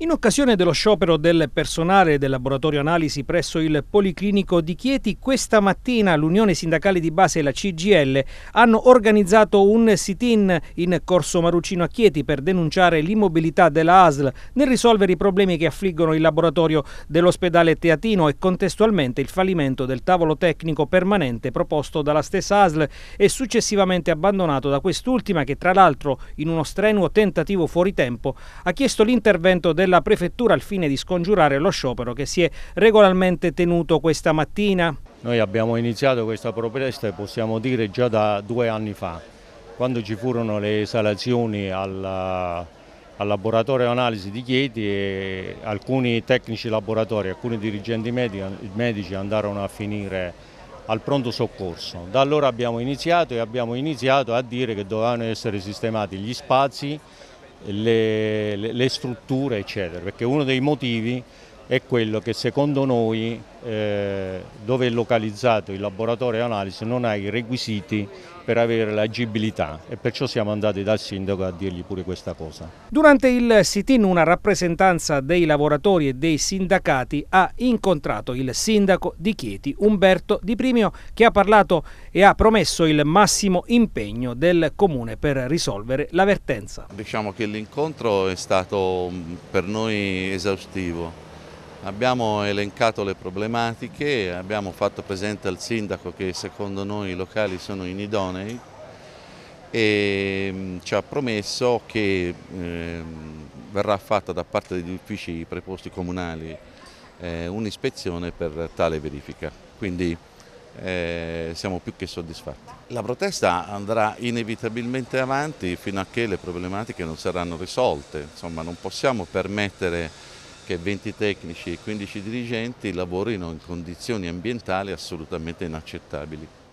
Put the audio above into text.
In occasione dello sciopero del personale del laboratorio analisi presso il Policlinico di Chieti, questa mattina l'Unione Sindacale di Base e la CGL hanno organizzato un sit-in in Corso Marucino a Chieti per denunciare l'immobilità della ASL nel risolvere i problemi che affliggono il laboratorio dell'ospedale Teatino e contestualmente il fallimento del tavolo tecnico permanente proposto dalla stessa ASL e successivamente abbandonato da quest'ultima che tra l'altro in uno strenuo tentativo fuori tempo ha chiesto l'intervento del della prefettura al fine di scongiurare lo sciopero che si è regolarmente tenuto questa mattina. Noi abbiamo iniziato questa protesta, possiamo dire, già da due anni fa, quando ci furono le esalazioni alla, al laboratorio analisi di Chieti e alcuni tecnici laboratori, alcuni dirigenti medici andarono a finire al pronto soccorso. Da allora abbiamo iniziato e abbiamo iniziato a dire che dovevano essere sistemati gli spazi le, le, le strutture eccetera, perché uno dei motivi è quello che secondo noi eh, dove è localizzato il laboratorio analisi non ha i requisiti per avere l'agibilità e perciò siamo andati dal sindaco a dirgli pure questa cosa. Durante il sit-in una rappresentanza dei lavoratori e dei sindacati ha incontrato il sindaco di Chieti Umberto Di Primio che ha parlato e ha promesso il massimo impegno del comune per risolvere l'avvertenza. Diciamo che l'incontro è stato mm, per noi esaustivo Abbiamo elencato le problematiche, abbiamo fatto presente al sindaco che secondo noi i locali sono inidonei e mm, ci ha promesso che eh, verrà fatta da parte degli uffici preposti comunali eh, un'ispezione per tale verifica. Quindi eh, siamo più che soddisfatti. La protesta andrà inevitabilmente avanti fino a che le problematiche non saranno risolte, insomma non possiamo permettere che 20 tecnici e 15 dirigenti lavorino in condizioni ambientali assolutamente inaccettabili.